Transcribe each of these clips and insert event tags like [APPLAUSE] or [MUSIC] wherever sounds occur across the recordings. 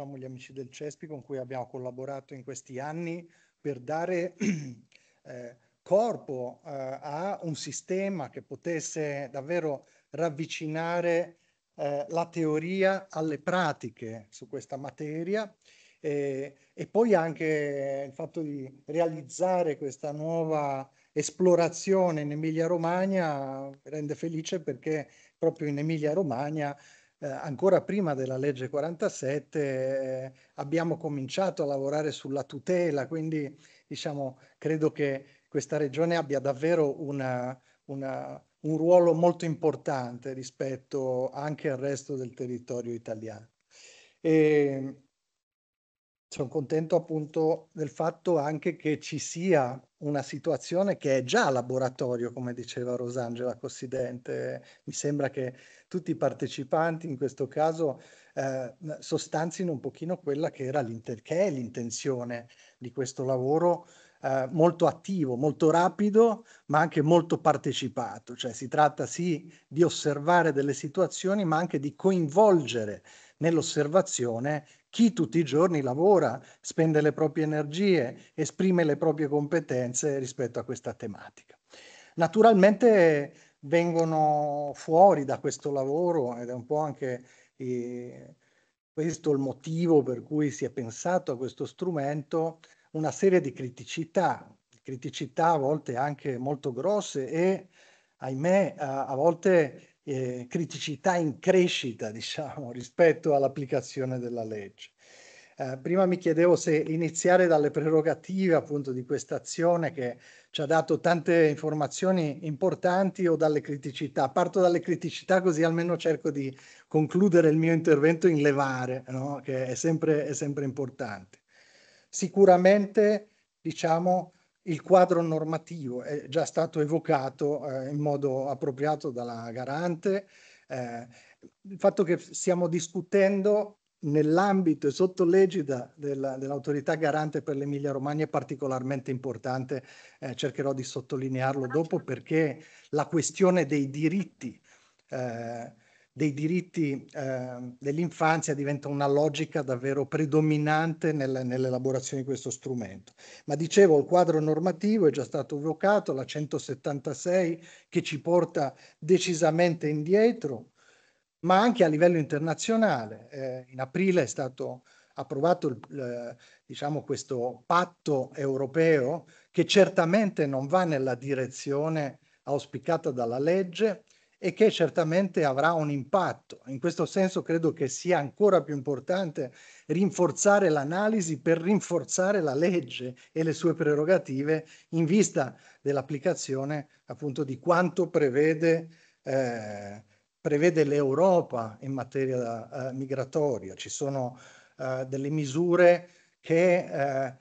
diciamo, gli amici del CESPI con cui abbiamo collaborato in questi anni per dare [CLEARS THROAT] eh, corpo eh, a un sistema che potesse davvero ravvicinare eh, la teoria alle pratiche su questa materia e, e poi anche il fatto di realizzare questa nuova esplorazione in Emilia Romagna rende felice perché proprio in Emilia Romagna eh, ancora prima della legge 47 eh, abbiamo cominciato a lavorare sulla tutela, quindi diciamo, credo che questa regione abbia davvero una, una, un ruolo molto importante rispetto anche al resto del territorio italiano. E, ehm, sono contento appunto del fatto anche che ci sia una situazione che è già laboratorio, come diceva Rosangela Cossidente. Mi sembra che tutti i partecipanti in questo caso eh, sostanzino un pochino quella che, era che è l'intenzione di questo lavoro eh, molto attivo, molto rapido, ma anche molto partecipato. Cioè si tratta sì di osservare delle situazioni, ma anche di coinvolgere nell'osservazione chi tutti i giorni lavora, spende le proprie energie, esprime le proprie competenze rispetto a questa tematica. Naturalmente vengono fuori da questo lavoro ed è un po' anche eh, questo il motivo per cui si è pensato a questo strumento, una serie di criticità, criticità a volte anche molto grosse e ahimè a, a volte eh, criticità in crescita, [LAUGHS] diciamo, rispetto all'applicazione della legge. Eh, prima mi chiedevo se iniziare dalle prerogative appunto di questa azione che ci ha dato tante informazioni importanti o dalle criticità. Parto dalle criticità così almeno cerco di concludere il mio intervento in levare, no? che è sempre, è sempre importante. Sicuramente, diciamo, il quadro normativo è già stato evocato eh, in modo appropriato dalla garante. Eh, il fatto che stiamo discutendo nell'ambito e sotto l'egida della, dell'autorità garante per l'Emilia Romagna è particolarmente importante, eh, cercherò di sottolinearlo dopo perché la questione dei diritti eh, dei diritti eh, dell'infanzia diventa una logica davvero predominante nel, nell'elaborazione di questo strumento. Ma dicevo, il quadro normativo è già stato evocato, la 176 che ci porta decisamente indietro, ma anche a livello internazionale. Eh, in aprile è stato approvato il, diciamo, questo patto europeo che certamente non va nella direzione auspicata dalla legge, e che certamente avrà un impatto. In questo senso credo che sia ancora più importante rinforzare l'analisi per rinforzare la legge e le sue prerogative in vista dell'applicazione appunto di quanto prevede, eh, prevede l'Europa in materia eh, migratoria. Ci sono eh, delle misure che eh,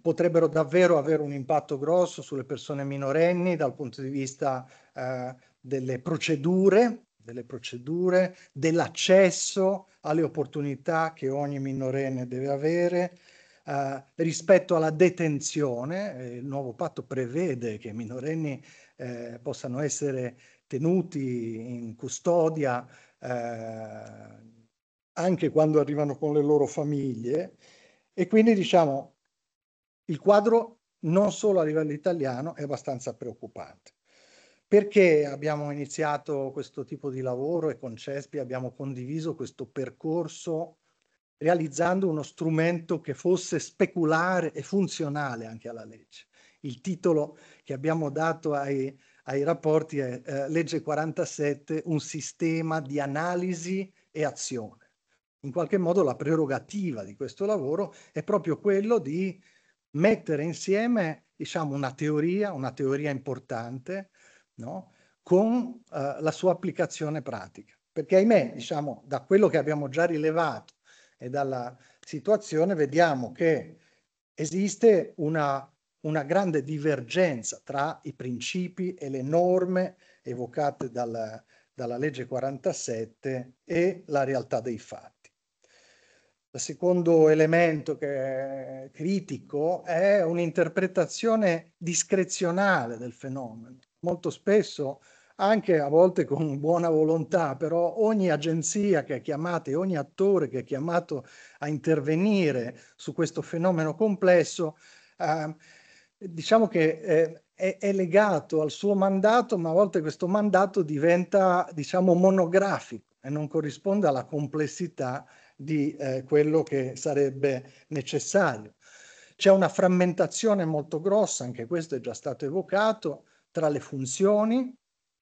potrebbero davvero avere un impatto grosso sulle persone minorenni dal punto di vista eh, delle procedure, delle procedure dell'accesso alle opportunità che ogni minorenne deve avere, Uh, rispetto alla detenzione, eh, il nuovo patto prevede che i minorenni eh, possano essere tenuti in custodia eh, anche quando arrivano con le loro famiglie e quindi diciamo il quadro non solo a livello italiano è abbastanza preoccupante. Perché abbiamo iniziato questo tipo di lavoro e con CESPI abbiamo condiviso questo percorso realizzando uno strumento che fosse speculare e funzionale anche alla legge. Il titolo che abbiamo dato ai, ai rapporti è eh, Legge 47, un sistema di analisi e azione. In qualche modo la prerogativa di questo lavoro è proprio quello di mettere insieme diciamo, una teoria, una teoria importante, no? con eh, la sua applicazione pratica. Perché ahimè, diciamo, da quello che abbiamo già rilevato e dalla situazione, vediamo che esiste una, una grande divergenza tra i principi e le norme evocate dal, dalla legge 47 e la realtà dei fatti. Il secondo elemento che è critico è un'interpretazione discrezionale del fenomeno, molto spesso anche a volte con buona volontà, però ogni agenzia che è chiamata e ogni attore che è chiamato a intervenire su questo fenomeno complesso, eh, diciamo che eh, è, è, legato al suo mandato, ma a volte questo mandato diventa, diciamo, monografico e non corrisponde alla complessità di eh, quello che sarebbe necessario. C'è una frammentazione molto grossa, anche questo è già stato evocato, tra le funzioni,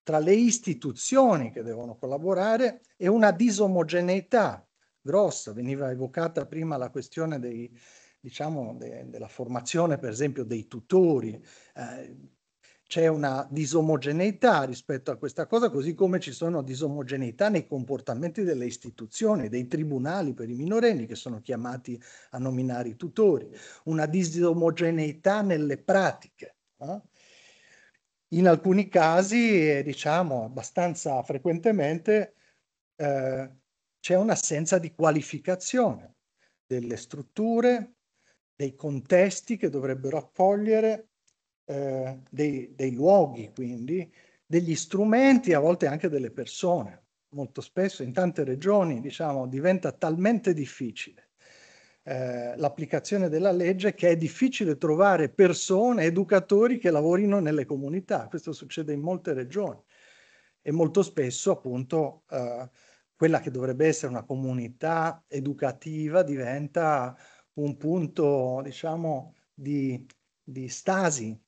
tra le istituzioni che devono collaborare e una disomogeneità grossa. Veniva evocata prima la questione dei, diciamo, de, della formazione, per esempio, dei tutori. Eh, c'è una disomogeneità rispetto a questa cosa, così come ci sono disomogeneità nei comportamenti delle istituzioni, dei tribunali per i minorenni che sono chiamati a nominare i tutori, una disomogeneità nelle pratiche. Eh? in alcuni casi, eh, diciamo abbastanza frequentemente, eh, c'è un'assenza di qualificazione delle strutture, dei contesti che dovrebbero accogliere, eh, dei, dei luoghi quindi, degli strumenti, a volte anche delle persone. Molto spesso in tante regioni diciamo, diventa talmente difficile eh, l'applicazione della legge che è difficile trovare persone, educatori che lavorino nelle comunità. Questo succede in molte regioni e molto spesso appunto eh, quella che dovrebbe essere una comunità educativa diventa un punto diciamo di, di stasi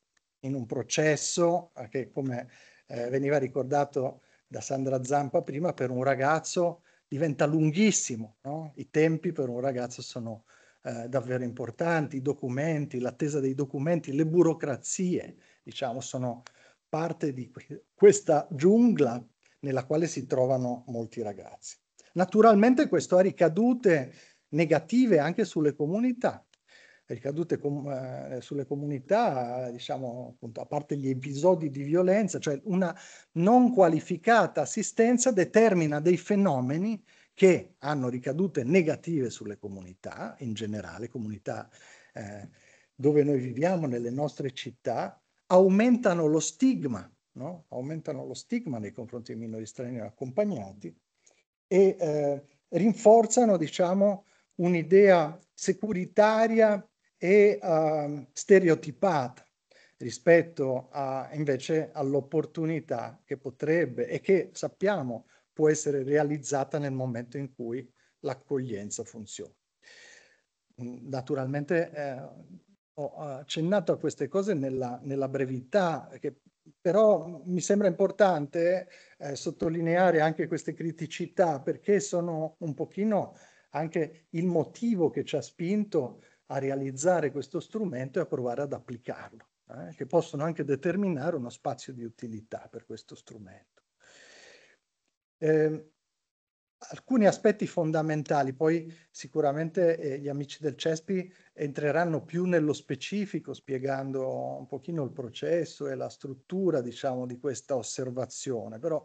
in un processo eh, che come eh, veniva ricordato da Sandra Zampa prima per un ragazzo diventa lunghissimo, no? i tempi per un ragazzo sono eh, davvero importanti, i documenti, l'attesa dei documenti, le burocrazie, diciamo, sono parte di questa giungla nella quale si trovano molti ragazzi. Naturalmente questo ha ricadute negative anche sulle comunità, ricadute com eh, sulle comunità, diciamo, appunto, a parte gli episodi di violenza, cioè una non qualificata assistenza determina dei fenomeni che hanno ricadute negative sulle comunità, in generale comunità eh, dove noi viviamo, nelle nostre città, aumentano lo stigma, no? aumentano lo stigma nei confronti dei minori stranieri accompagnati e eh, rinforzano, diciamo, un'idea securitaria e uh, stereotipata rispetto a, invece all'opportunità che potrebbe e che sappiamo può essere realizzata nel momento in cui l'accoglienza funziona. Naturalmente eh, ho accennato a queste cose nella, nella brevità, che, però mi sembra importante eh, sottolineare anche queste criticità perché sono un pochino anche il motivo che ci ha spinto a realizzare questo strumento e a provare ad applicarlo, eh, che possono anche determinare uno spazio di utilità per questo strumento. Eh, alcuni aspetti fondamentali, poi sicuramente eh, gli amici del CESPI entreranno più nello specifico spiegando un pochino il processo e la struttura diciamo, di questa osservazione, però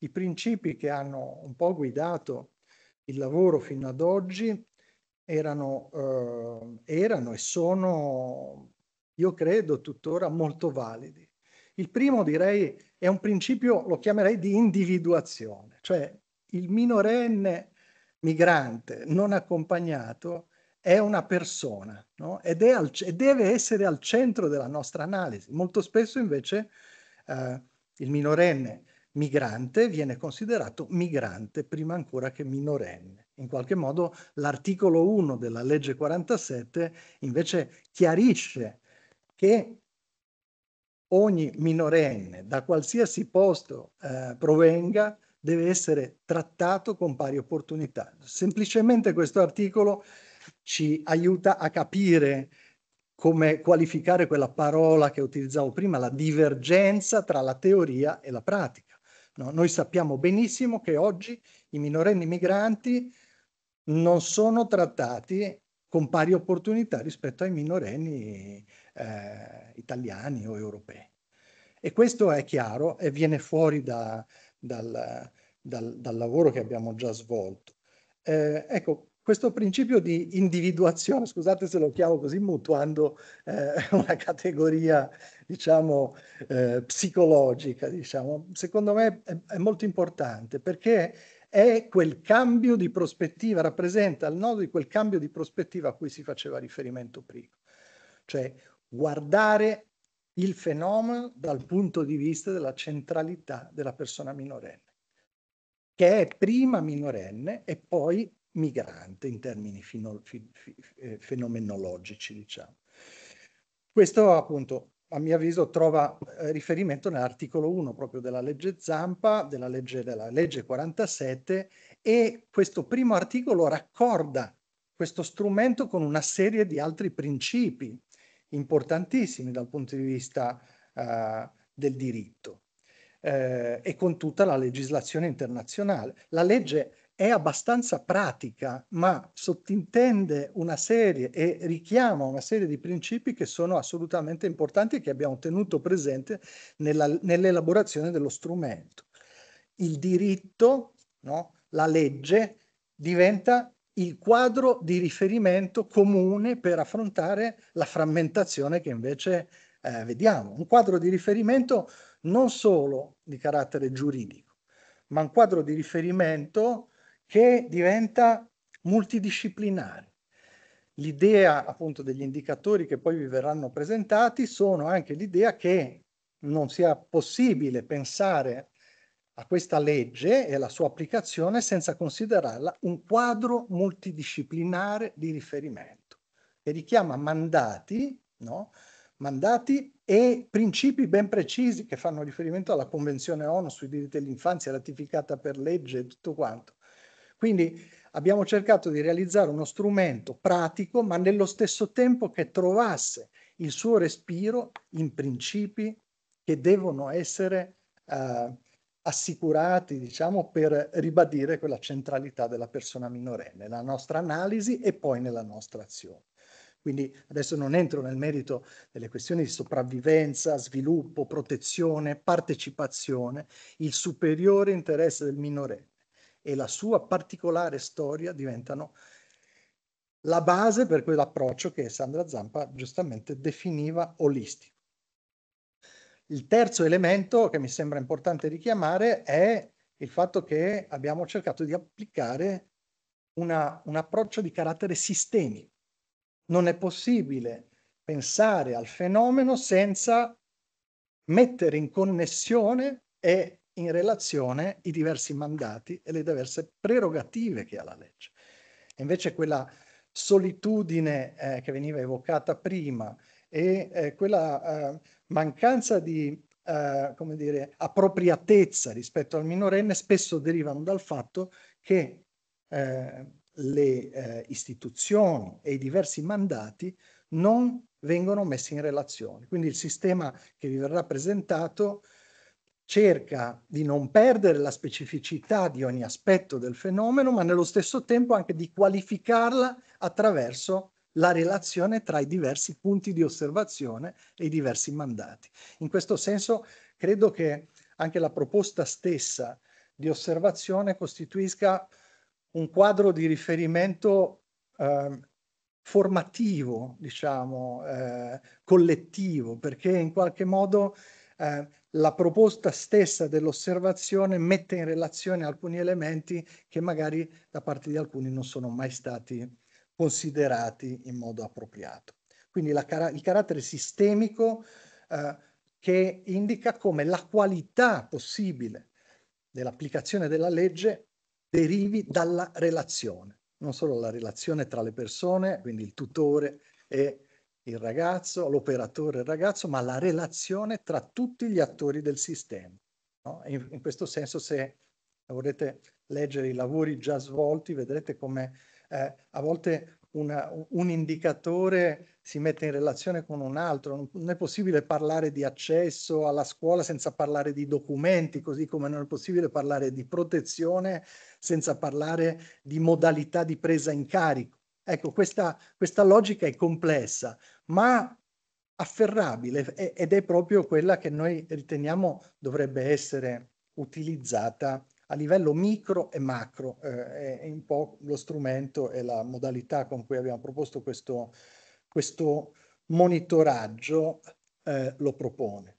i principi che hanno un po' guidato il lavoro fino ad oggi erano, eh, erano e sono, io credo, tuttora molto validi. Il primo, direi, è un principio, lo chiamerei, di individuazione, cioè il minorenne migrante non accompagnato è una persona no? Ed è al, e deve essere al centro della nostra analisi. Molto spesso invece eh, il minorenne migrante viene considerato migrante prima ancora che minorenne in qualche modo l'articolo 1 della legge 47 invece chiarisce che ogni minorenne da qualsiasi posto eh, provenga deve essere trattato con pari opportunità. Semplicemente questo articolo ci aiuta a capire come qualificare quella parola che utilizzavo prima, la divergenza tra la teoria e la pratica. No? Noi sappiamo benissimo che oggi i minorenni migranti non sono trattati con pari opportunità rispetto ai minorenni eh, italiani o europei. E questo è chiaro e viene fuori da, dal, dal, dal, lavoro che abbiamo già svolto. Eh, ecco, questo principio di individuazione, scusate se lo chiamo così mutuando eh, [LAUGHS] una categoria, diciamo, eh, psicologica, diciamo, secondo me è, è molto importante perché è quel cambio di prospettiva, rappresenta il nodo di quel cambio di prospettiva a cui si faceva riferimento prima. Cioè guardare il fenomeno dal punto di vista della centralità della persona minorenne, che è prima minorenne e poi migrante in termini fino, fi, fi, eh, fenomenologici, diciamo. Questo appunto a mio avviso trova eh, riferimento nell'articolo 1 proprio della legge Zampa, della legge, della legge 47 e questo primo articolo raccorda questo strumento con una serie di altri principi importantissimi dal punto di vista eh, del diritto eh, e con tutta la legislazione internazionale. La legge è abbastanza pratica, ma sottintende una serie e richiama una serie di principi che sono assolutamente importanti e che abbiamo tenuto presente nella, nell'elaborazione dello strumento. Il diritto, no? la legge, diventa il quadro di riferimento comune per affrontare la frammentazione che invece eh, vediamo. Un quadro di riferimento non solo di carattere giuridico, ma un quadro di riferimento che diventa multidisciplinare. L'idea appunto degli indicatori che poi vi verranno presentati sono anche l'idea che non sia possibile pensare a questa legge e alla sua applicazione senza considerarla un quadro multidisciplinare di riferimento che richiama mandati, no? mandati e principi ben precisi che fanno riferimento alla Convenzione ONU sui diritti dell'infanzia ratificata per legge e tutto quanto. Quindi abbiamo cercato di realizzare uno strumento pratico, ma nello stesso tempo che trovasse il suo respiro in principi che devono essere eh, assicurati, diciamo, per ribadire quella centralità della persona minorenne, nella nostra analisi e poi nella nostra azione. Quindi adesso non entro nel merito delle questioni di sopravvivenza, sviluppo, protezione, partecipazione, il superiore interesse del minorenne e la sua particolare storia diventano la base per quell'approccio che Sandra Zampa giustamente definiva olistico. Il terzo elemento che mi sembra importante richiamare è il fatto che abbiamo cercato di applicare una, un approccio di carattere sistemico. Non è possibile pensare al fenomeno senza mettere in connessione e in relazione i diversi mandati e le diverse prerogative che ha la legge. E invece quella solitudine eh, che veniva evocata prima e eh, quella eh, mancanza di eh, come dire, appropriatezza rispetto al minorenne spesso derivano dal fatto che eh, le eh, istituzioni e i diversi mandati non vengono messi in relazione. Quindi il sistema che vi verrà presentato cerca di non perdere la specificità di ogni aspetto del fenomeno, ma nello stesso tempo anche di qualificarla attraverso la relazione tra i diversi punti di osservazione e i diversi mandati. In questo senso credo che anche la proposta stessa di osservazione costituisca un quadro di riferimento eh, formativo, diciamo, eh, collettivo, perché in qualche modo eh, la proposta stessa dell'osservazione mette in relazione alcuni elementi che magari da parte di alcuni non sono mai stati considerati in modo appropriato. Quindi car il carattere sistemico eh, che indica come la qualità possibile dell'applicazione della legge derivi dalla relazione, non solo la relazione tra le persone, quindi il tutore e il ragazzo, l'operatore il ragazzo, ma la relazione tra tutti gli attori del sistema. No? In, in, questo senso, se volete leggere i lavori già svolti, vedrete come eh, a volte una, un indicatore si mette in relazione con un altro. Non, non è possibile parlare di accesso alla scuola senza parlare di documenti, così come non è possibile parlare di protezione senza parlare di modalità di presa in carico. Ecco, questa, questa logica è complessa, ma afferrabile ed è proprio quella che noi riteniamo dovrebbe essere utilizzata a livello micro e macro. Eh, è un po' lo strumento e la modalità con cui abbiamo proposto questo, questo monitoraggio eh, lo propone.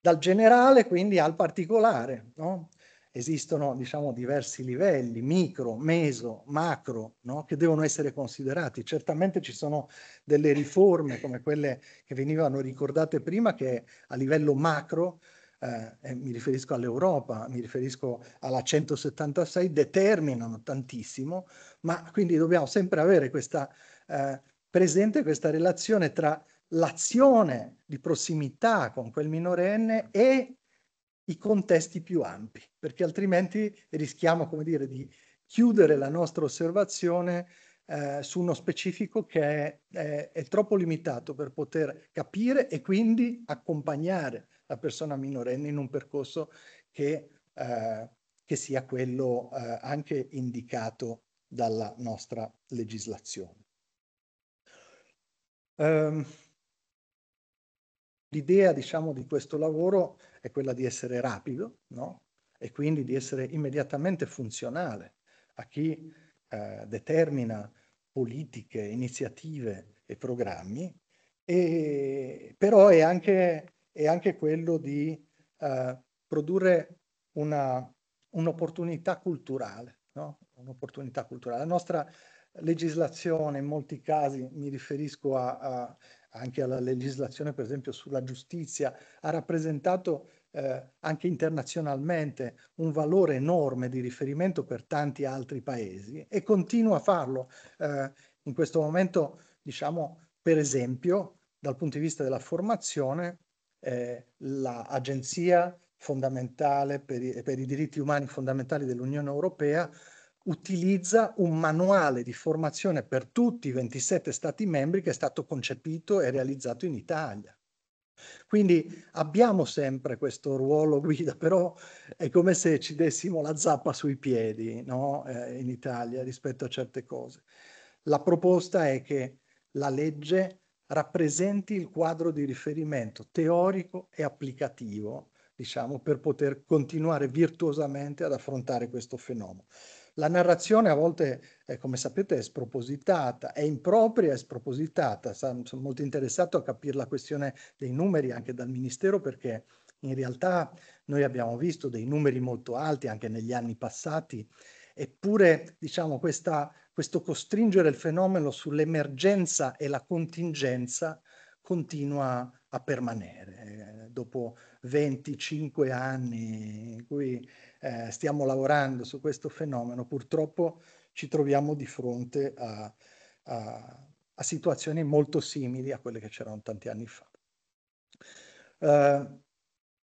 Dal generale quindi al particolare, no? esistono diciamo, diversi livelli, micro, meso, macro, no? che devono essere considerati. Certamente ci sono delle riforme come quelle che venivano ricordate prima che a livello macro, eh, mi riferisco all'Europa, mi riferisco alla 176, determinano tantissimo, ma quindi dobbiamo sempre avere questa, eh, presente questa relazione tra l'azione di prossimità con quel minorenne e i contesti più ampi, perché altrimenti rischiamo, come dire, di chiudere la nostra osservazione eh, su uno specifico che è, è, è, troppo limitato per poter capire e quindi accompagnare la persona minorenne in un percorso che, eh, che sia quello eh, anche indicato dalla nostra legislazione. Um, L'idea, diciamo, di questo lavoro è quella di essere rapido, no? E quindi di essere immediatamente funzionale a chi eh, determina politiche, iniziative e programmi, e, però è anche, è anche, quello di eh, produrre un'opportunità culturale, no? un'opportunità culturale. La nostra legislazione in molti casi, mi riferisco a, a anche alla legislazione, per esempio, sulla giustizia, ha rappresentato eh, anche internazionalmente un valore enorme di riferimento per tanti altri paesi e continua a farlo. Eh, in questo momento, diciamo, per esempio, dal punto di vista della formazione, eh, l'Agenzia fondamentale per i, per i diritti umani fondamentali dell'Unione Europea utilizza un manuale di formazione per tutti i 27 Stati membri che è stato concepito e realizzato in Italia. Quindi abbiamo sempre questo ruolo guida, però è come se ci dessimo la zappa sui piedi no? eh, in Italia rispetto a certe cose. La proposta è che la legge rappresenti il quadro di riferimento teorico e applicativo, diciamo, per poter continuare virtuosamente ad affrontare questo fenomeno. La narrazione a volte, eh, come sapete, è spropositata, è impropria e spropositata. sono molto interessato a capire la questione dei numeri anche dal Ministero perché in realtà noi abbiamo visto dei numeri molto alti anche negli anni passati, eppure diciamo, questa, questo costringere il fenomeno sull'emergenza e la contingenza continua a permanere. Eh, dopo 25 anni in cui eh, stiamo lavorando su questo fenomeno, purtroppo ci troviamo di fronte a, a, a situazioni molto simili a quelle che c'erano tanti anni fa. Uh,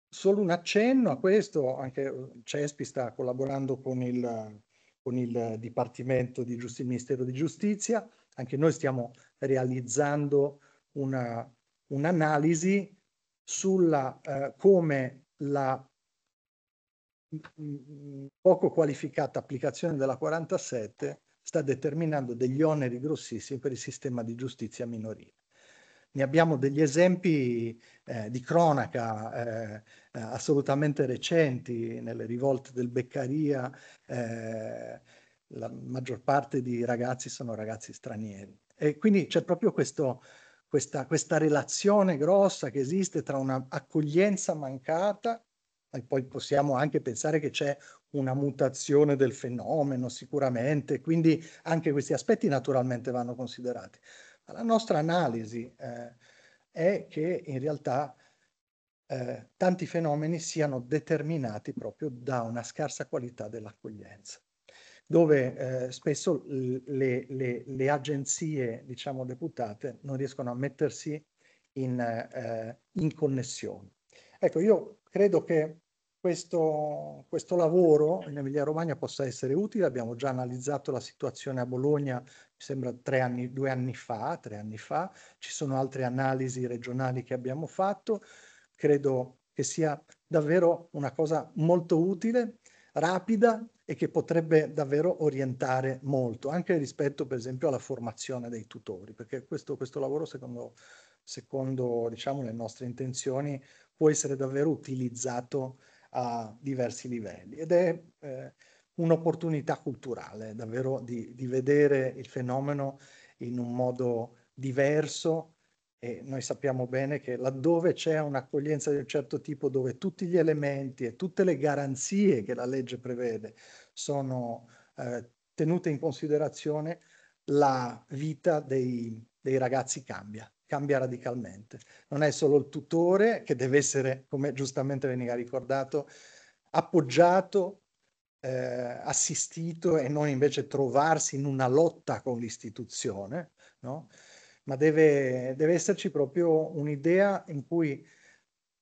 solo un accenno a questo, anche eh, Cespi sta collaborando con il, con il Dipartimento di Giustizia, Ministero di Giustizia, anche noi stiamo realizzando una, un'analisi sulla eh, come la poco qualificata applicazione della 47 sta determinando degli oneri grossissimi per il sistema di giustizia minorile. Ne abbiamo degli esempi eh, di cronaca eh, eh, assolutamente recenti, nelle rivolte del Beccaria eh, la maggior parte di ragazzi sono ragazzi stranieri. E quindi c'è proprio questo, questa, questa relazione grossa che esiste tra un'accoglienza mancata noi poi possiamo anche pensare che c'è una mutazione del fenomeno sicuramente, quindi anche questi aspetti naturalmente vanno considerati. Ma la nostra analisi eh, è che in realtà eh, tanti fenomeni siano determinati proprio da una scarsa qualità dell'accoglienza dove eh, spesso le, le, le, agenzie, diciamo, deputate non riescono a mettersi in, eh, in connessione. Ecco, io credo che questo, questo lavoro in Emilia Romagna possa essere utile, abbiamo già analizzato la situazione a Bologna, mi sembra tre anni, due anni fa, tre anni fa, ci sono altre analisi regionali che abbiamo fatto, credo che sia davvero una cosa molto utile, rapida e che potrebbe davvero orientare molto, anche rispetto per esempio alla formazione dei tutori, perché questo, questo lavoro secondo, secondo diciamo, le nostre intenzioni può essere davvero utilizzato a diversi livelli ed è eh, un'opportunità culturale davvero di, di, vedere il fenomeno in un modo diverso e noi sappiamo bene che laddove c'è un'accoglienza di un certo tipo dove tutti gli elementi e tutte le garanzie che la legge prevede sono eh, tenute in considerazione la vita dei, dei ragazzi cambia cambia radicalmente. Non è solo il tutore che deve essere, come giustamente veniva ricordato, appoggiato, eh, assistito e non invece trovarsi in una lotta con l'istituzione, no? ma deve, deve esserci proprio un'idea in cui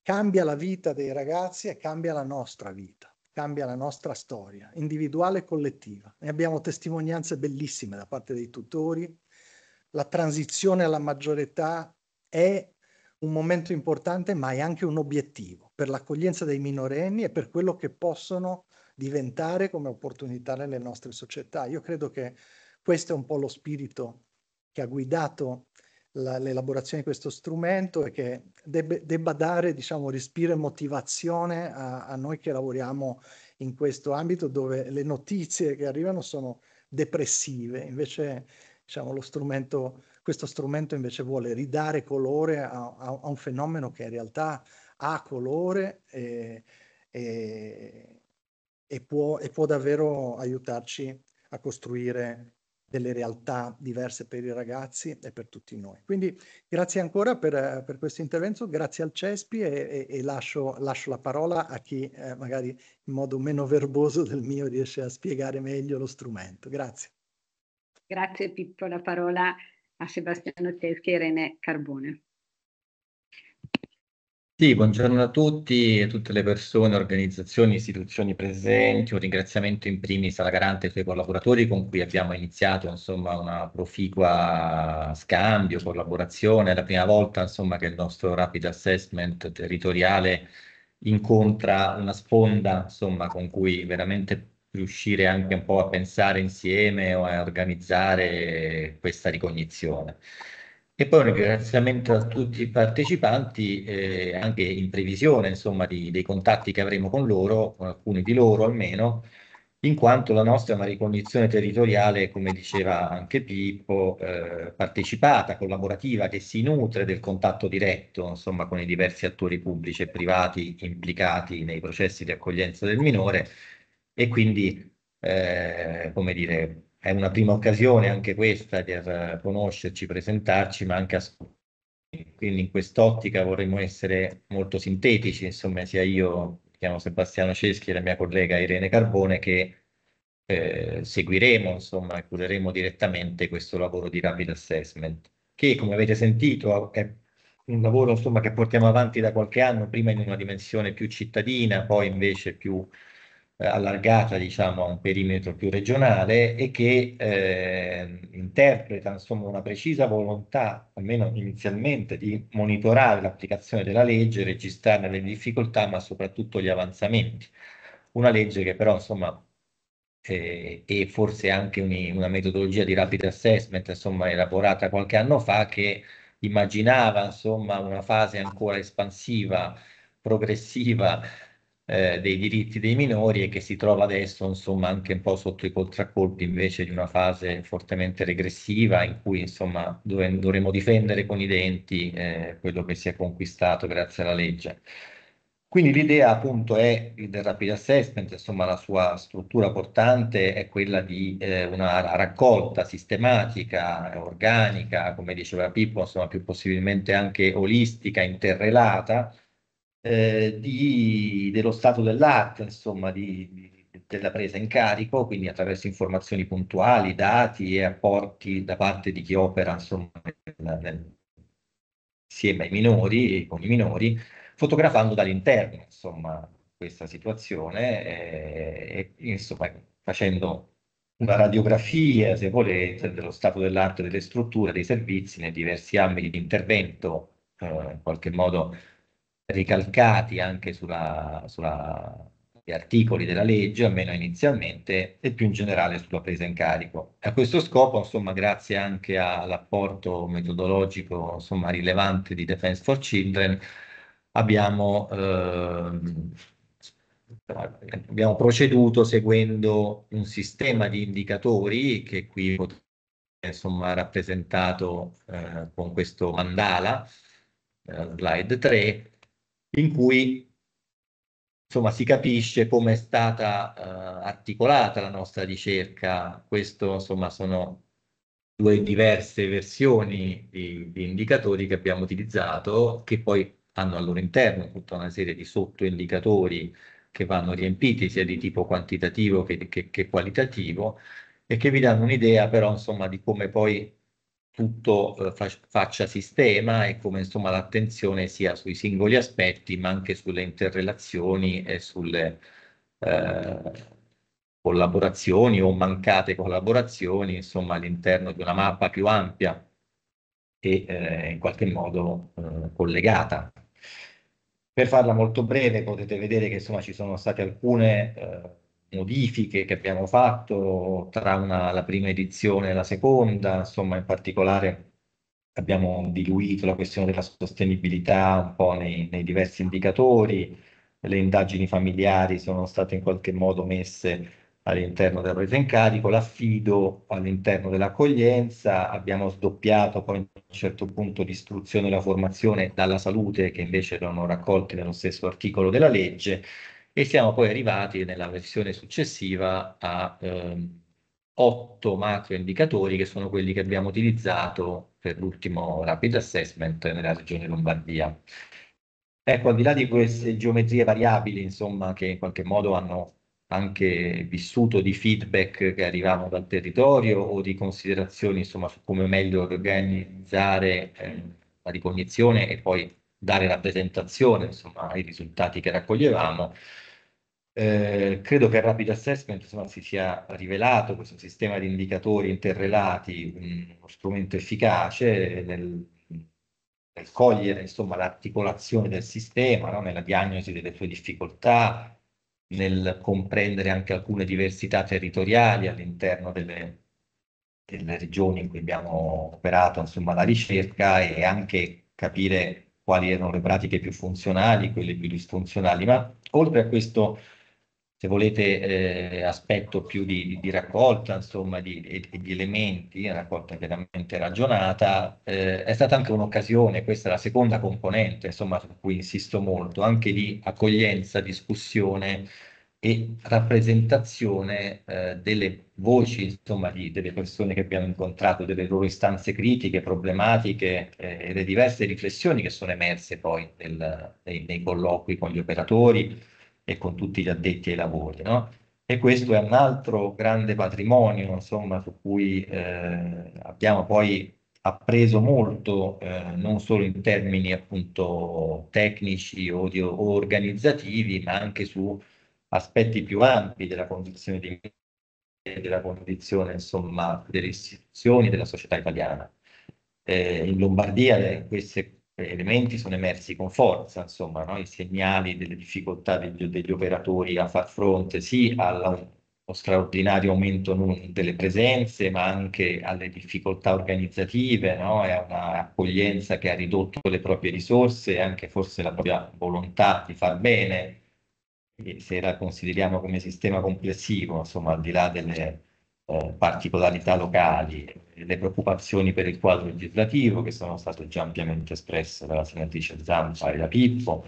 cambia la vita dei ragazzi e cambia la nostra vita, cambia la nostra storia, individuale e collettiva. Ne abbiamo testimonianze bellissime da parte dei tutori, la transizione alla maggiore età è un momento importante, ma è anche un obiettivo per l'accoglienza dei minorenni e per quello che possono diventare come opportunità nelle nostre società. Io credo che questo è un po' lo spirito che ha guidato la, l'elaborazione di questo strumento e che debbe, debba dare diciamo, respiro e motivazione a, a noi che lavoriamo in questo ambito dove le notizie che arrivano sono depressive, invece Diciamo, strumento, questo strumento invece vuole ridare colore a, a, a, un fenomeno che in realtà ha colore e, e, e, può, e può davvero aiutarci a costruire delle realtà diverse per i ragazzi e per tutti noi. Quindi grazie ancora per, per questo intervento, grazie al Cespi e, e, e lascio, lascio, la parola a chi eh, magari in modo meno verboso del mio riesce a spiegare meglio lo strumento. Grazie. Grazie Pippo, la parola a Sebastiano Teschi e René Carbone. Sì, buongiorno a tutti e a tutte le persone, organizzazioni, istituzioni presenti. Un ringraziamento in primis alla Garante e ai suoi collaboratori con cui abbiamo iniziato insomma, una proficua scambio, collaborazione. È la prima volta insomma, che il nostro rapid assessment territoriale incontra una sponda insomma, con cui veramente riuscire anche un po' a pensare insieme o a organizzare questa ricognizione. E poi un ringraziamento a tutti i partecipanti, eh, anche in previsione insomma, di, dei contatti che avremo con loro, con alcuni di loro almeno, in quanto la nostra è una ricognizione territoriale, come diceva anche Pippo, eh, partecipata, collaborativa, che si nutre del contatto diretto insomma, con i diversi attori pubblici e privati implicati nei processi di accoglienza del minore e quindi, eh, come dire, è una prima occasione anche questa per conoscerci, presentarci, ma anche ascoltare. Quindi in quest'ottica vorremmo essere molto sintetici, insomma, sia io, mi chiamo Sebastiano Ceschi, e la mia collega Irene Carbone, che eh, seguiremo, insomma, e cureremo direttamente questo lavoro di rapid assessment, che come avete sentito è un lavoro insomma, che portiamo avanti da qualche anno, prima in una dimensione più cittadina, poi invece più eh, allargata diciamo, a un perimetro più regionale e che eh, interpreta insomma, una precisa volontà, almeno inizialmente, di monitorare l'applicazione della legge, registrarne le difficoltà, ma soprattutto gli avanzamenti. Una legge che però insomma, e forse anche una metodologia di rapid assessment insomma, elaborata qualche anno fa che immaginava insomma, una fase ancora espansiva, progressiva, eh, dei diritti dei minori e che si trova adesso insomma anche un po' sotto i contraccolpi invece di una fase fortemente regressiva in cui insomma dove, dovremo difendere con i denti eh, quello che si è conquistato grazie alla legge. Quindi l'idea appunto è del rapid assessment, insomma la sua struttura portante è quella di eh, una raccolta sistematica, organica, come diceva Pippo, insomma più possibilmente anche olistica, interrelata, eh, di, dello stato dell'arte, insomma, di, di, della presa in carico, quindi attraverso informazioni puntuali, dati e apporti da parte di chi opera insomma, nel, nel, insieme ai minori, con i minori, fotografando dall'interno insomma, questa situazione e, eh, e insomma, facendo una radiografia, se volete, dello stato dell'arte delle strutture, dei servizi nei diversi ambiti di intervento, eh, in qualche modo ricalcati anche sulla, sulla articoli della legge, almeno inizialmente, e più in generale sulla presa in carico. A questo scopo, insomma, grazie anche all'apporto metodologico insomma, rilevante di Defense for Children, abbiamo, eh, abbiamo proceduto seguendo un sistema di indicatori che qui potrebbe, insomma, rappresentato eh, con questo mandala, eh, slide 3, in cui insomma, si capisce come è stata eh, articolata la nostra ricerca. Questo insomma, sono due diverse versioni di, di, indicatori che abbiamo utilizzato, che poi hanno al loro interno tutta una serie di sottoindicatori che vanno riempiti sia di tipo quantitativo che, che, che qualitativo e che vi danno un'idea però insomma di come poi tutto eh, faccia sistema e come insomma l'attenzione sia sui singoli aspetti ma anche sulle interrelazioni e sulle eh, collaborazioni o mancate collaborazioni insomma all'interno di una mappa più ampia e eh, in qualche modo eh, collegata. Per farla molto breve potete vedere che insomma ci sono state alcune eh, modifiche che abbiamo fatto tra una, la prima edizione e la seconda, insomma in particolare abbiamo diluito la questione della sostenibilità un po' nei, nei diversi indicatori, le indagini familiari sono state in qualche modo messe all'interno della presa in carico, l'affido all'interno dell'accoglienza, abbiamo sdoppiato poi a un certo punto l'istruzione e la formazione dalla salute che invece erano raccolti nello stesso articolo della legge e siamo poi arrivati nella versione successiva a ehm, 8 macro indicatori che sono quelli che abbiamo utilizzato per l'ultimo rapid assessment nella regione Lombardia. Ecco, al di là di queste geometrie variabili, insomma, che in qualche modo hanno anche vissuto di feedback che arrivavano dal territorio o di considerazioni, insomma, su come meglio organizzare eh, la ricognizione e poi dare la presentazione insomma, ai risultati che raccoglievamo. Eh, credo che il rapid assessment insomma, si sia rivelato questo sistema di indicatori interrelati uno strumento efficace nel, nel cogliere l'articolazione del sistema, no? nella diagnosi delle sue difficoltà, nel comprendere anche alcune diversità territoriali all'interno delle, delle regioni in cui abbiamo operato insomma, la ricerca e anche capire quali erano le pratiche più funzionali, quelle più disfunzionali, ma oltre a questo, se volete, eh, aspetto più di, di, raccolta, insomma, di, di, di elementi, raccolta chiaramente ragionata, eh, è stata anche un'occasione, questa è la seconda componente, insomma, su cui insisto molto, anche di accoglienza, discussione, e rappresentazione eh, delle voci insomma, di, delle persone che abbiamo incontrato, delle loro istanze critiche, problematiche eh, e le diverse riflessioni che sono emerse poi nel, nei, nei, colloqui con gli operatori e con tutti gli addetti ai lavori. No? E questo è un altro grande patrimonio insomma, su cui eh, abbiamo poi appreso molto, eh, non solo in termini appunto tecnici o, di, o organizzativi, ma anche su aspetti più ampi della condizione, di, della condizione insomma, delle istituzioni della società italiana. Eh, in Lombardia questi elementi sono emersi con forza, insomma, no? i segnali delle difficoltà degli, degli, operatori a far fronte sì allo straordinario aumento delle presenze, ma anche alle difficoltà organizzative no? e a un'accoglienza che ha ridotto le proprie risorse e anche forse la propria volontà di far bene se la consideriamo come sistema complessivo, insomma, al di là delle eh, particolarità locali e le preoccupazioni per il quadro legislativo che sono state già ampiamente espresse dalla senatrice Zampa e da Pippo,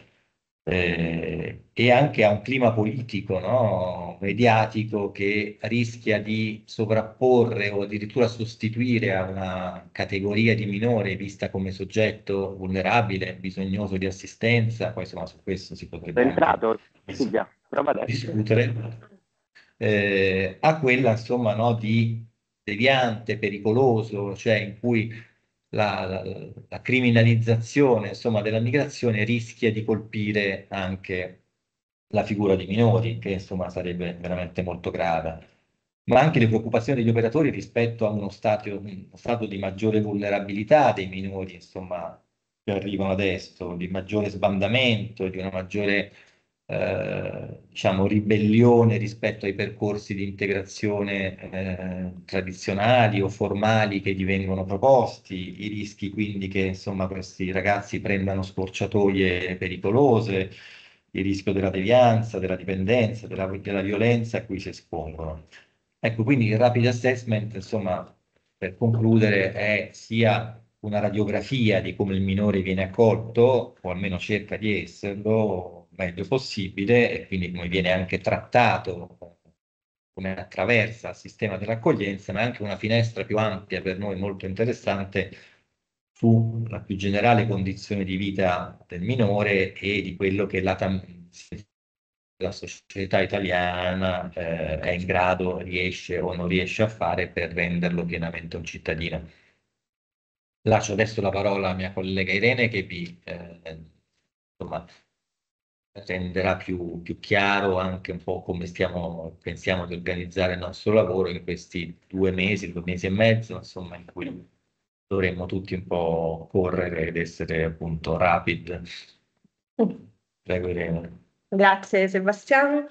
eh, e anche a un clima politico, no? mediatico, che rischia di sovrapporre o addirittura sostituire a una categoria di minore vista come soggetto vulnerabile, bisognoso di assistenza, poi insomma su questo si potrebbe Entrato, Silvia, discutere, eh, a quella insomma no, di deviante, pericoloso, cioè in cui la, la, criminalizzazione insomma, della migrazione rischia di colpire anche la figura dei minori, che insomma sarebbe veramente molto grave, ma anche le preoccupazioni degli operatori rispetto a uno stato, uno stato di maggiore vulnerabilità dei minori, insomma, che arrivano adesso, di maggiore sbandamento, di una maggiore eh, diciamo, ribellione rispetto ai percorsi di integrazione eh, tradizionali o formali che gli vengono proposti, i rischi quindi che insomma, questi ragazzi prendano scorciatoie pericolose, il rischio della devianza, della dipendenza, della, della violenza a cui si espongono. Ecco, quindi il rapid assessment, insomma, per concludere, è sia una radiografia di come il minore viene accolto, o almeno cerca di esserlo, meglio possibile e quindi come viene anche trattato come attraversa il sistema dell'accoglienza, ma anche una finestra più ampia per noi molto interessante sulla più generale condizione di vita del minore e di quello che la, la società italiana eh, è in grado, riesce o non riesce a fare per renderlo pienamente un cittadino. Lascio adesso la parola a mia collega Irene che vi eh, insomma, renderà più, più, chiaro anche un po' come stiamo, pensiamo di organizzare il nostro lavoro in questi due mesi, due mesi e mezzo, insomma, in cui dovremmo tutti un po' correre ed essere appunto rapid. Prego Irene. Grazie Sebastiano.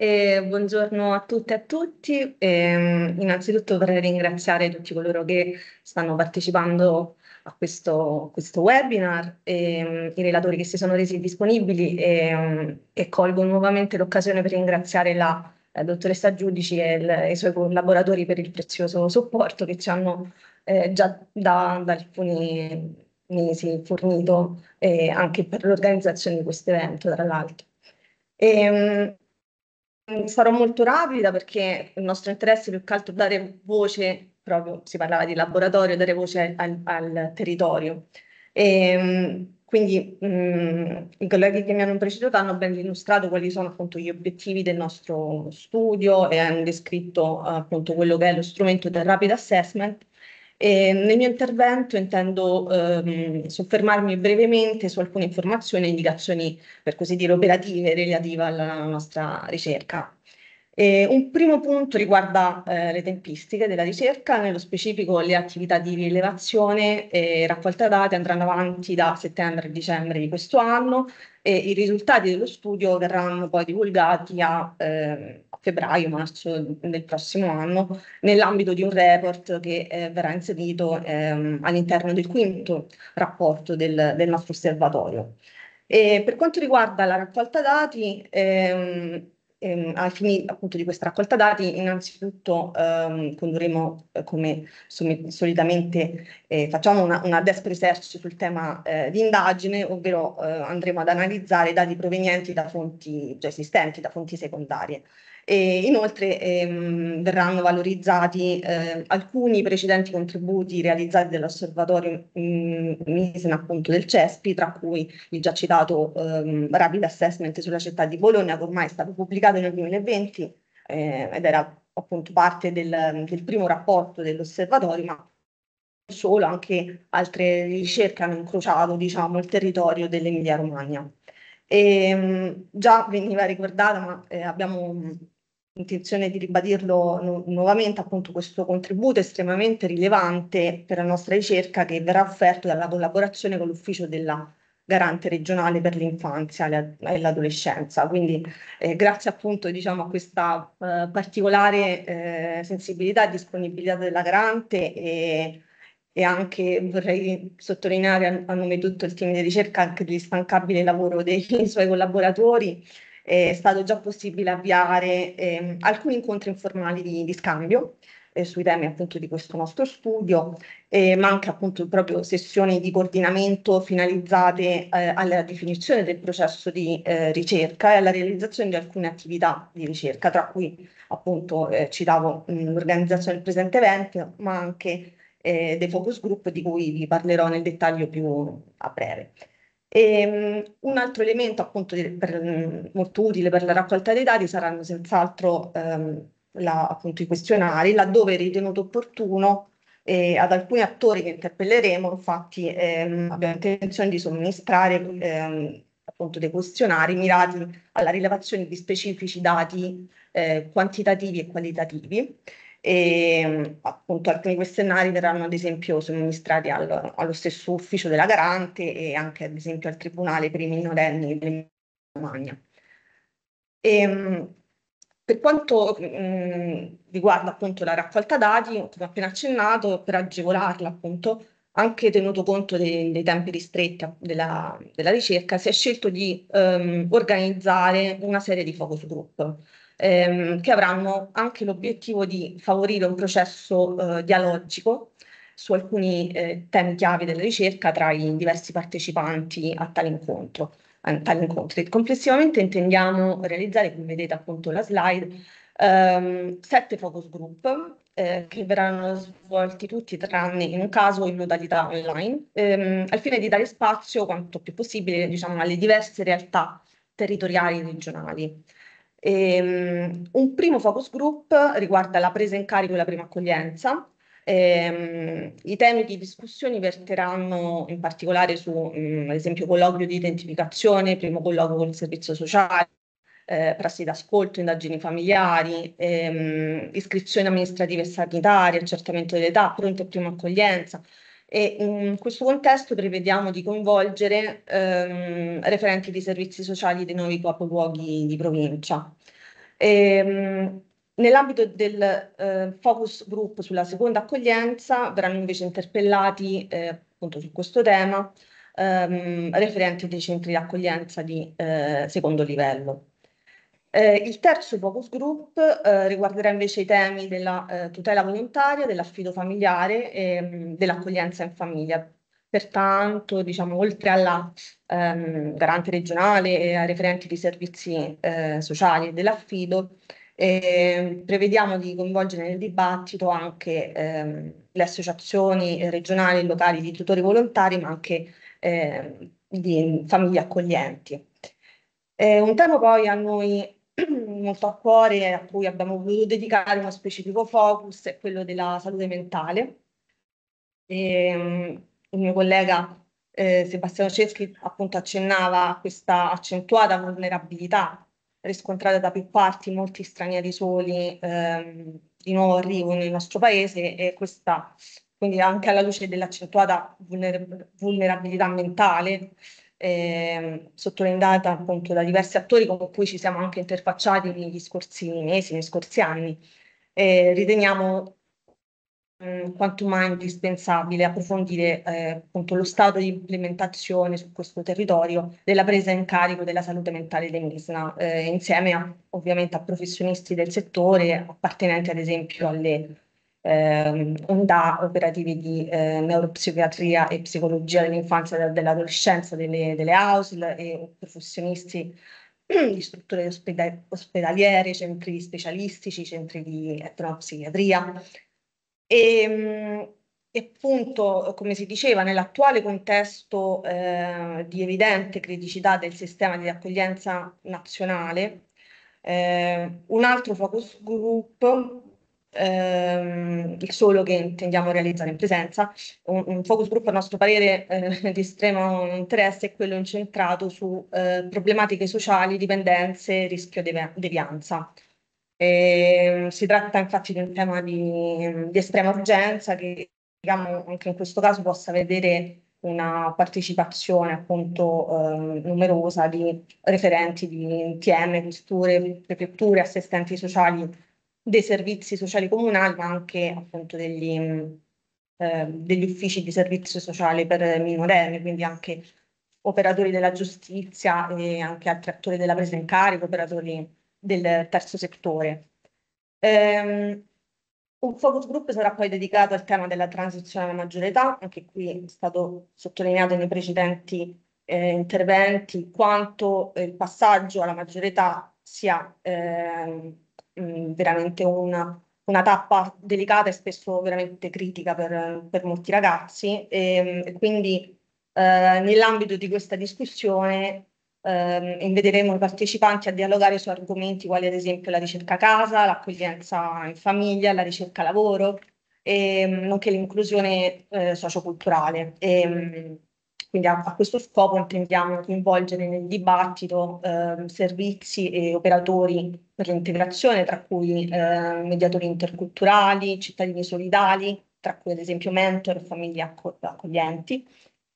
Eh, buongiorno a tutte e a tutti. Eh, innanzitutto vorrei ringraziare tutti coloro che stanno partecipando a questo, questo webinar, e, ehm, i relatori che si sono resi disponibili e, ehm, e colgo nuovamente l'occasione per ringraziare la eh, dottoressa Giudici e, il, e, i suoi collaboratori per il prezioso supporto che ci hanno eh, già da, da, alcuni mesi fornito eh, anche per l'organizzazione di questo evento, tra l'altro. Ehm, sarò molto rapida perché il nostro interesse è più che altro dare voce proprio si parlava di laboratorio, dare voce al, al territorio. E, ehm, quindi mh, mm, i colleghi che mi hanno preceduto hanno ben illustrato quali sono appunto gli obiettivi del nostro studio e hanno descritto appunto quello che è lo strumento del rapid assessment. E ehm, nel mio intervento intendo ehm, soffermarmi brevemente su alcune informazioni e indicazioni, per così dire, operative relative alla nostra ricerca. Eh, un primo punto riguarda eh, le tempistiche della ricerca, nello specifico le attività di rilevazione e raccolta dati andranno avanti da settembre a dicembre di questo anno e i risultati dello studio verranno poi divulgati a eh, febbraio-marzo del prossimo anno nell'ambito di un report che eh, verrà inserito ehm, all'interno del quinto rapporto del, del nostro osservatorio. E per quanto riguarda la raccolta dati, ehm, ehm, ai fini appunto di questa raccolta dati, innanzitutto ehm, condurremo eh, come solitamente eh, facciamo una, una, desk research sul tema eh, di indagine, ovvero eh, andremo ad analizzare dati provenienti da fonti già esistenti, da fonti secondarie. E inoltre ehm, verranno valorizzati eh, alcuni precedenti contributi realizzati dall'osservatorio MISEN mm, appunto del CESPI, tra cui il già citato ehm, Rapid Assessment sulla città di Bologna, che ormai è stato pubblicato nel 2020 eh, ed era appunto parte del, del primo rapporto dell'osservatorio, ma solo, anche altre ricerche hanno incrociato diciamo, il territorio dell'Emilia Romagna. E, ehm, già veniva ricordata, ma eh, abbiamo intenzione di ribadirlo nu- nuovamente appunto questo contributo estremamente rilevante per la nostra ricerca che verrà offerto dalla collaborazione con l'ufficio della garante regionale per l'infanzia e l'adolescenza. Quindi eh, grazie appunto diciamo, a questa eh, particolare eh, sensibilità e disponibilità della garante e, e anche vorrei sottolineare a, a nome di tutto il team di ricerca anche l'instancabile lavoro dei [LAUGHS] suoi collaboratori è stato già possibile avviare eh, alcuni incontri informali di, di scambio eh, sui temi appunto di questo nostro studio, eh, ma anche appunto proprio sessioni di coordinamento finalizzate eh, alla definizione del processo di eh, ricerca e alla realizzazione di alcune attività di ricerca, tra cui appunto eh, citavo mm, l'organizzazione del presente evento, ma anche dei focus group di cui vi parlerò nel dettaglio più a breve. E, um, un altro elemento appunto di, per, mhmm, molto utile per la raccolta dei dati saranno senz'altro um, la, appunto, i questionari, laddove è ritenuto opportuno eh, ad alcuni attori che interpelleremo, infatti ehm, abbiamo intenzione di somministrare ehm, appunto dei questionari mirati alla rilevazione di specifici dati eh, quantitativi e qualitativi e appunto alcuni questionari verranno ad esempio somministrati al, allo stesso ufficio della garante e anche ad esempio al tribunale per i minorenni dell'Emilia Romagna. Ehm, e, per quanto mh, riguarda appunto la raccolta dati, come appena accennato, per agevolarla appunto, anche tenuto conto dei, dei tempi ristretti della, della, ricerca, si è scelto di um, organizzare una serie di focus group ehm, che avranno anche l'obiettivo di favorire un processo eh, dialogico su alcuni eh, temi chiave della ricerca tra i diversi partecipanti a tale incontro. A tali incontri. Complessivamente intendiamo realizzare, come vedete appunto la slide, ehm, sette focus group eh, che verranno svolti tutti tranne in un caso in modalità online, ehm, al fine di dare spazio quanto più possibile diciamo, alle diverse realtà territoriali e regionali. Ehm, un primo focus group riguarda la presa in carico e la prima accoglienza. Ehm, I temi di discussione verteranno in particolare su, mh, ad esempio, colloquio di identificazione, primo colloquio con il servizio sociale, eh, prassi d'ascolto, indagini familiari, ehm, iscrizioni amministrative e sanitarie, accertamento dell'età, pronta e prima accoglienza, e in mm, questo contesto prevediamo di coinvolgere ehm, referenti di servizi sociali dei nuovi capoluoghi di provincia. Ehm, Nell'ambito del eh, focus group sulla seconda accoglienza verranno invece interpellati eh, appunto su questo tema ehm, referenti dei centri di accoglienza di eh, secondo livello. Eh, il terzo focus group eh, riguarderà invece i temi della eh, tutela volontaria, dell'affido familiare e mm, dell'accoglienza in famiglia. Pertanto, diciamo, oltre alla ehm, garante regionale e ai referenti di servizi eh, sociali e dell'affido, ehm, prevediamo di coinvolgere nel dibattito anche ehm, le associazioni regionali e locali di tutori volontari, ma anche ehm, di famiglie accoglienti. Eh, un tema poi a noi molto a cuore e a cui abbiamo voluto dedicare uno specifico focus è quello della salute mentale. E, ehm, il mio collega eh, Sebastiano Ceschi appunto accennava a questa accentuata vulnerabilità riscontrata da più parti molti stranieri soli ehm, di nuovo arrivo nel nostro paese e questa quindi anche alla luce dell'accentuata vulner- vulnerabilità mentale eh, sottolineata appunto da diversi attori con cui ci siamo anche interfacciati negli scorsi mesi, negli scorsi anni, eh, riteniamo mh, mm, quanto mai indispensabile approfondire eh, appunto lo stato di implementazione su questo territorio della presa in carico della salute mentale dei MISNA, eh, insieme a, ovviamente a professionisti del settore appartenenti ad esempio alle eh, onda operativi di eh, neuropsichiatria e psicologia dell'infanzia e dell'adolescenza delle, delle AUSL e perfusionisti [CLEARS THROAT] di strutture ospedal- ospedaliere, centri specialistici, centri di etnopsichiatria. E, ehm, e appunto, come si diceva, nell'attuale contesto eh, di evidente criticità del sistema di accoglienza nazionale, eh, un altro focus group ehm, il solo che intendiamo realizzare in presenza. Un, un focus group a nostro parere eh, [LAUGHS] di estremo interesse è quello incentrato su eh, problematiche sociali, dipendenze, rischio devi- devianza. E, ehm, si tratta infatti di un tema di, di estrema urgenza che diciamo, anche in questo caso possa vedere una partecipazione appunto eh, numerosa di referenti di TM, questure, prefetture, assistenti sociali dei servizi sociali comunali, ma anche appunto degli, eh, degli uffici di servizio sociale per minorenni, quindi anche operatori della giustizia e anche altri attori della presa in carico, operatori del terzo settore. Ehm, un focus group sarà poi dedicato al tema della transizione alla maggiore età, anche qui è stato sottolineato nei precedenti eh, interventi quanto il passaggio alla maggiore età sia eh, veramente una, una, tappa delicata e spesso veramente critica per, per molti ragazzi e, ehm, e quindi eh, nell'ambito di questa discussione eh, inviteremo i partecipanti a dialogare su argomenti quali ad esempio la ricerca a casa, l'accoglienza in famiglia, la ricerca lavoro, e, ehm, nonché l'inclusione eh, socioculturale. E, ehm, quindi a, a questo scopo intendiamo coinvolgere nel dibattito eh, servizi e operatori per l'integrazione, tra cui eh, mediatori interculturali, cittadini solidali, tra cui ad esempio mentor e famiglie accog- accoglienti,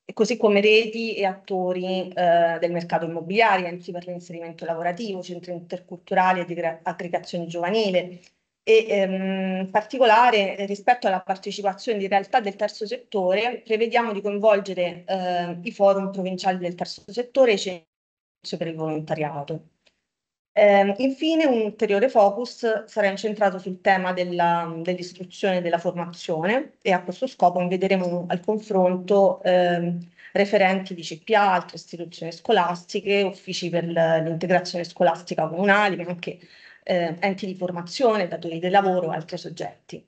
e così come reti e attori eh, del mercato immobiliare, enti per l'inserimento lavorativo, centri interculturali e aggregazione giovanile, e ehm, in particolare rispetto alla partecipazione di realtà del terzo settore prevediamo di coinvolgere eh, i forum provinciali del terzo settore e i centri per il volontariato. Eh, infine un ulteriore focus sarà incentrato sul tema della, dell'istruzione e della formazione e a questo scopo inviteremo al confronto eh, referenti di CPA, altre istituzioni scolastiche, uffici per l'integrazione scolastica comunali, ma anche eh, enti di formazione, datori del lavoro e altri soggetti.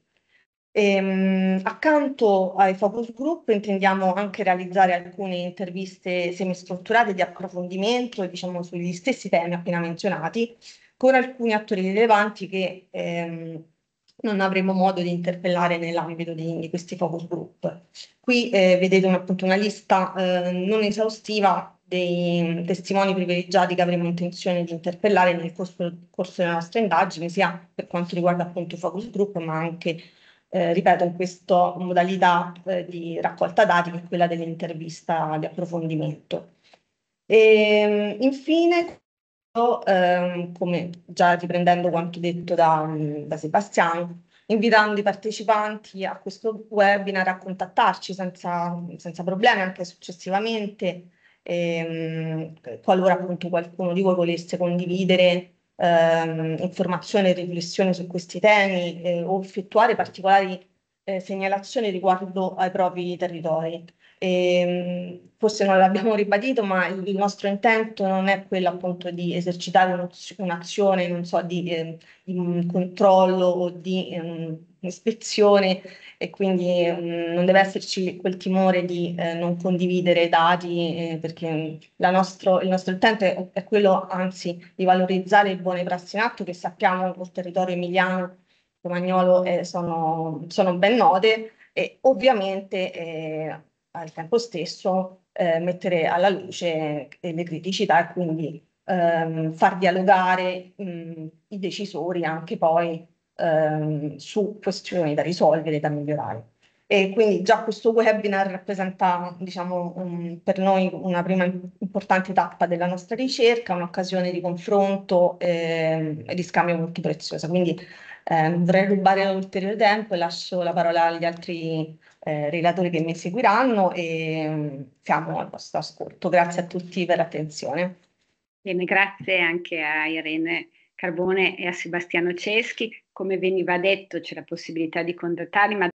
E, ehm, accanto ai focus group intendiamo anche realizzare alcune interviste semistrutturate di approfondimento diciamo, sugli stessi temi appena menzionati con alcuni attori rilevanti che ehm, non avremo modo di interpellare nell'ambito di, di, questi focus group. Qui eh, vedete un, appunto una lista eh, non esaustiva dei testimoni privilegiati che avremo intenzione di interpellare nel corso, corso della nostra indagine, sia per quanto riguarda appunto Focus Group, ma anche, eh, ripeto, in questa modalità eh, di raccolta dati che è quella dell'intervista di approfondimento. E, ehm, infine, eh, come già riprendendo quanto detto da, da Sebastiano, invitando i partecipanti a questo webinar a contattarci senza, senza problemi anche successivamente ehm, qualora appunto qualcuno di voi volesse condividere ehm, informazioni e riflessioni su questi temi eh, o effettuare particolari eh, segnalazioni riguardo ai propri territori. E, ehm, forse non l'abbiamo [LAUGHS] ribadito, ma il, nostro intento non è quello appunto di esercitare un'azione, non so, di, eh, di controllo o di... Ehm, ispezione e quindi mh, mm, non deve esserci quel timore di eh, non condividere dati eh, perché nostro, il nostro intento è, è, quello anzi di valorizzare il buone prassi in atto che sappiamo sul territorio emiliano romagnolo eh, sono, sono, ben note e ovviamente eh, al tempo stesso eh, mettere alla luce eh, le criticità e quindi ehm, far dialogare mh, mm, i decisori anche poi ehm, su questioni da risolvere, e da migliorare. E quindi già questo webinar rappresenta diciamo, un, per noi una prima importante tappa della nostra ricerca, un'occasione di confronto ehm, e di scambio molto preziosa. Quindi ehm, vorrei rubare ulteriore tempo e lascio la parola agli altri eh, relatori che mi seguiranno e ehm, siamo al vostro ascolto. Grazie a tutti per l'attenzione. Bene, grazie anche a Irene Carbone e a Sebastiano Ceschi. Come veniva detto c'è la possibilità di contattarli, ma